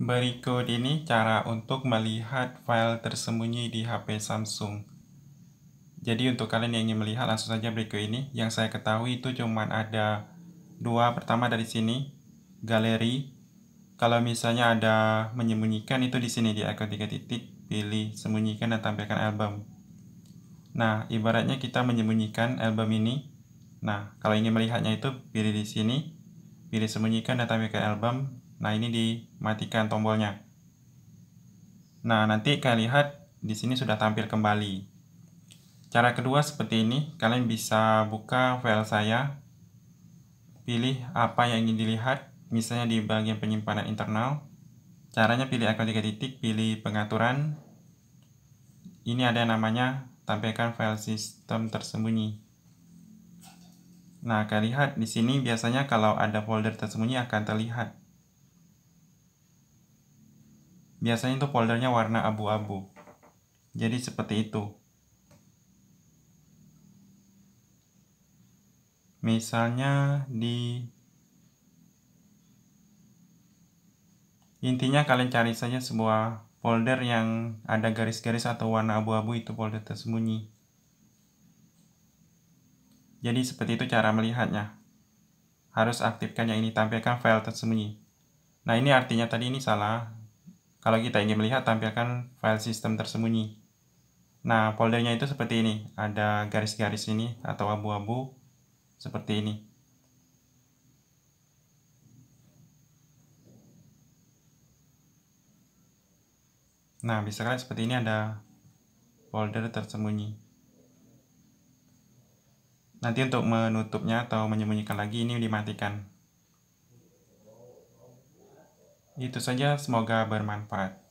Berikut ini cara untuk melihat file tersembunyi di HP Samsung. Jadi untuk kalian yang ingin melihat langsung saja berikut ini. Yang saya ketahui itu cuma ada dua. Pertama dari sini, galeri. Kalau misalnya ada menyembunyikan itu di sini di icon tiga titik, pilih sembunyikan dan tampilkan album. Nah, ibaratnya kita menyembunyikan album ini. Nah, kalau ingin melihatnya itu pilih di sini, pilih sembunyikan dan tampilkan album, Nah, ini dimatikan tombolnya. Nah, nanti kalian lihat di sini sudah tampil kembali. Cara kedua seperti ini, kalian bisa buka file saya, pilih apa yang ingin dilihat, misalnya di bagian penyimpanan internal. Caranya pilih akun tiga titik, pilih pengaturan. Ini ada namanya tampilkan file sistem tersembunyi. Nah, kalian lihat di sini biasanya kalau ada folder tersembunyi akan terlihat biasanya itu foldernya warna abu-abu jadi seperti itu misalnya di intinya kalian cari saja sebuah folder yang ada garis-garis atau warna abu-abu itu folder tersembunyi jadi seperti itu cara melihatnya harus aktifkan yang ini tampilkan file tersembunyi nah ini artinya tadi ini salah kalau kita ingin melihat, tampilkan file sistem tersembunyi. Nah, foldernya itu seperti ini. Ada garis-garis ini atau abu-abu seperti ini. Nah, bisa kalian seperti ini ada folder tersembunyi. Nanti untuk menutupnya atau menyembunyikan lagi ini dimatikan. Itu saja, semoga bermanfaat.